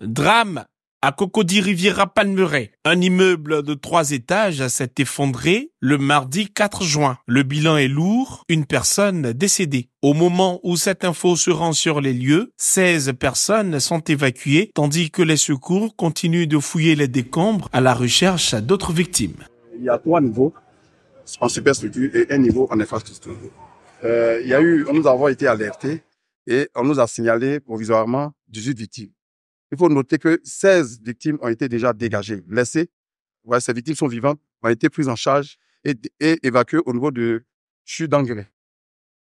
Drame à Cocody Riviera Palmeret. Un immeuble de trois étages s'est effondré le mardi 4 juin. Le bilan est lourd, une personne décédée. Au moment où cette info se rend sur les lieux, 16 personnes sont évacuées tandis que les secours continuent de fouiller les décombres à la recherche d'autres victimes. Il y a trois niveaux en superstructure et un niveau en infrastructure. Euh, il a eu, nous avons été alertés et on nous a signalé provisoirement 18 victimes. Il faut noter que 16 victimes ont été déjà dégagées, laissées ces victimes sont vivantes, ont été prises en charge et, évacuées au niveau de chute d'engrais.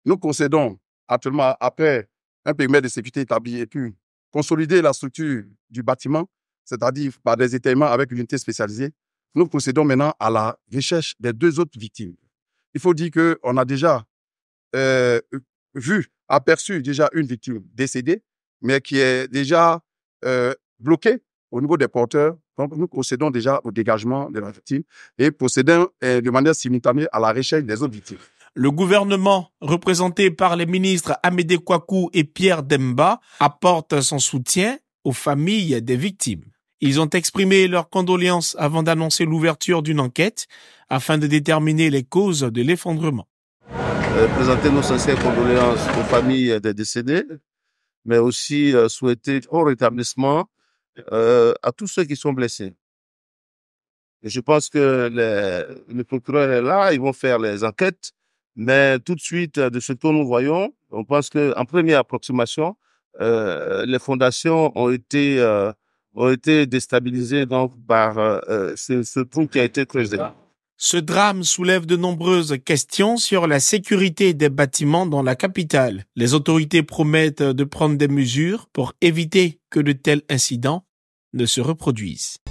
Nous procédons actuellement, après un périmètre de sécurité établi et puis consolider la structure du bâtiment, c'est-à-dire par des étayements avec une unité spécialisée, nous procédons maintenant à la recherche des deux autres victimes. Il faut dire qu'on a déjà euh, vu, aperçu déjà une victime décédée, mais qui est déjà bloqués euh, bloqué au niveau des porteurs. Donc, nous procédons déjà au dégagement de la victime et procédons euh, de manière simultanée à la recherche des autres victimes. Le gouvernement, représenté par les ministres Amédée Kouakou et Pierre Demba, apporte son soutien aux familles des victimes. Ils ont exprimé leurs condoléances avant d'annoncer l'ouverture d'une enquête afin de déterminer les causes de l'effondrement. Euh, présenter nos sincères condoléances aux familles des décédés, mais aussi euh, souhaiter au rétablissement euh, à tous ceux qui sont blessés. Et je pense que les, le procureur est là, ils vont faire les enquêtes, mais tout de suite, de ce que nous voyons, on pense que en première approximation, euh, les fondations ont été ont été déstabilisées donc par ce, ce trou qui a été creusé. Ce drame soulève de nombreuses questions sur la sécurité des bâtiments dans la capitale. Les autorités promettent de prendre des mesures pour éviter que de tels incidents ne se reproduisent.